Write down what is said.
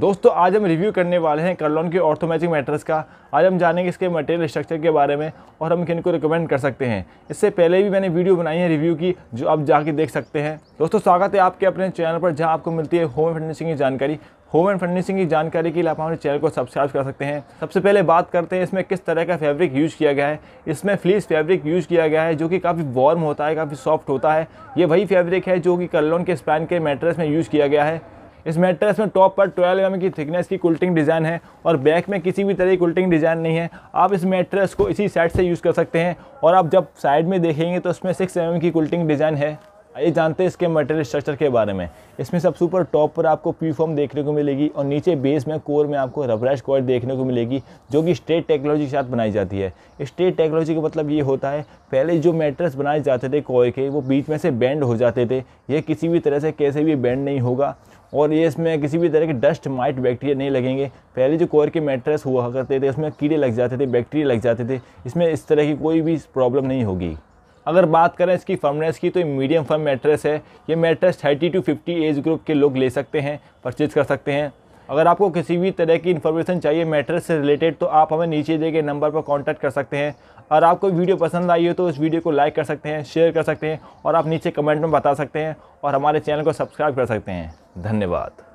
दोस्तों आज हम रिव्यू करने वाले हैं कर्लॉन के ऑर्थोमैचिक मैट्रेस का आज हम जानेंगे इसके मटेरियल स्ट्रक्चर के बारे में और हम किन को रिकमेंड कर सकते हैं इससे पहले भी मैंने वीडियो बनाई है रिव्यू की जो आप जाके देख सकते हैं दोस्तों स्वागत है आपके अपने चैनल पर जहां आपको मिलती है होम फर्निशिंग की जानकारी होम एंड फर्निशिंग की जानकारी के लिए आप हमारे चैनल को सब्सक्राइब कर सकते हैं सबसे पहले बात करते हैं इसमें किस तरह का फैब्रिक यूज किया गया है इसमें फ्लीस फैब्रिक यूज किया गया है जो कि काफ़ी वार्म होता है काफ़ी सॉफ्ट होता है ये वही फैब्रिक है जो कि कर्लॉन के स्पैन के मैट्रेस में यूज किया गया है इस मेट्रेस में टॉप पर 12 एम mm की थिकनेस की कुल्टिंग डिज़ाइन है और बैक में किसी भी तरह की कुल्टिंग डिज़ाइन नहीं है आप इस मेट्रेस को इसी साइड से यूज़ कर सकते हैं और आप जब साइड में देखेंगे तो इसमें सिक्स एम mm की कुल्टिंग डिज़ाइन है ये जानते हैं इसके मटेरियल स्ट्रक्चर के बारे में इसमें सबसे ऊपर टॉप पर आपको पी फॉर्म देखने को मिलेगी और नीचे बेस में कोर में आपको रबराइज कोर देखने को मिलेगी जो कि स्ट्रेट टेक्नोलॉजी के साथ बनाई जाती है स्टेट टेक्नोलॉजी का मतलब ये होता है पहले जो मेट्रेस बनाए जाते थे कोर के वो बीच में से बैंड हो जाते थे ये किसी भी तरह से कैसे भी बैंड नहीं होगा और ये इसमें किसी भी तरह के डस्ट माइट बैक्टीरिया नहीं लगेंगे पहले जो कोयर के मेट्रेस हुआ करते थे उसमें कीड़े लग जाते थे बैक्टीरिया लग जाते थे इसमें इस तरह की कोई भी प्रॉब्लम नहीं होगी अगर बात करें इसकी फर्मनेस की तो ये मीडियम फर्म मेट्रेस है ये mattress thirty to fifty age group के लोग ले सकते हैं परचेज कर सकते हैं अगर आपको किसी भी तरह की इन्फॉर्मेशन चाहिए मैटर से रिलेटेड तो आप हमें नीचे दिए गए नंबर पर कॉन्टैक्ट कर सकते हैं और आपको वीडियो पसंद आई हो तो उस वीडियो को लाइक कर सकते हैं शेयर कर सकते हैं और आप नीचे कमेंट में बता सकते हैं और हमारे चैनल को सब्सक्राइब कर सकते हैं धन्यवाद